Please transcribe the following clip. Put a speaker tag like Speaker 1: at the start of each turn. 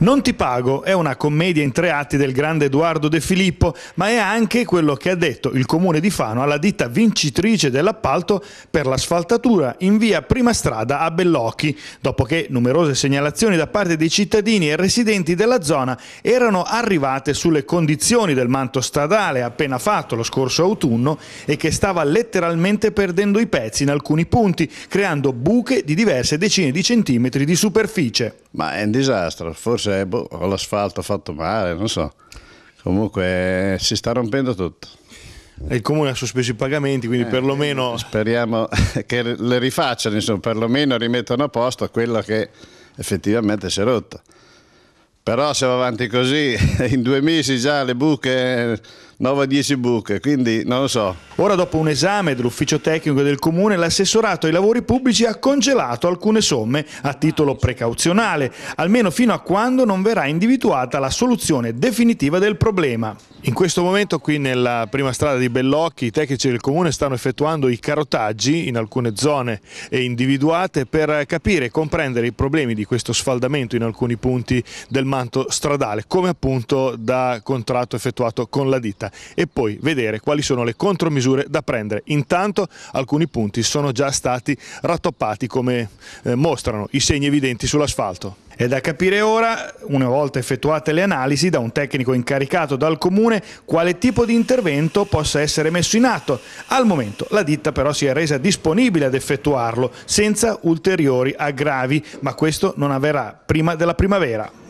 Speaker 1: Non ti pago è una commedia in tre atti del grande Edoardo De Filippo, ma è anche quello che ha detto il comune di Fano alla ditta vincitrice dell'appalto per l'asfaltatura in via Prima Strada a Bellocchi, dopo che numerose segnalazioni da parte dei cittadini e residenti della zona erano arrivate sulle condizioni del manto stradale appena fatto lo scorso autunno e che stava letteralmente perdendo i pezzi in alcuni punti, creando
Speaker 2: buche di diverse decine di centimetri di superficie. Ma è un disastro, forse forse boh, l'asfalto ha fatto male, non so. Comunque eh, si sta rompendo tutto. Il comune ha sospeso i pagamenti, quindi eh, perlomeno... Eh, speriamo che le rifacciano, insomma, perlomeno rimettano a posto quella che effettivamente si è rotta. Però se va avanti così, in due mesi già le buche 9-10 buche, quindi non lo so.
Speaker 1: Ora dopo un esame dell'ufficio tecnico del comune, l'assessorato ai lavori pubblici ha congelato alcune somme a titolo precauzionale, almeno fino a quando non verrà individuata la soluzione definitiva del problema. In questo momento qui nella prima strada di Bellocchi i tecnici del comune stanno effettuando i carotaggi in alcune zone individuate per capire e comprendere i problemi di questo sfaldamento in alcuni punti del manto stradale, come appunto da contratto effettuato con la ditta giornata e poi vedere quali sono le contromisure da prendere. Intanto alcuni punti sono già stati rattoppati come eh, mostrano i segni evidenti sull'asfalto. È da capire ora, una volta effettuate le analisi da un tecnico incaricato dal comune, quale tipo di intervento possa essere messo in atto. Al momento la ditta però si è resa disponibile ad effettuarlo senza ulteriori aggravi, ma questo non avverrà prima della primavera.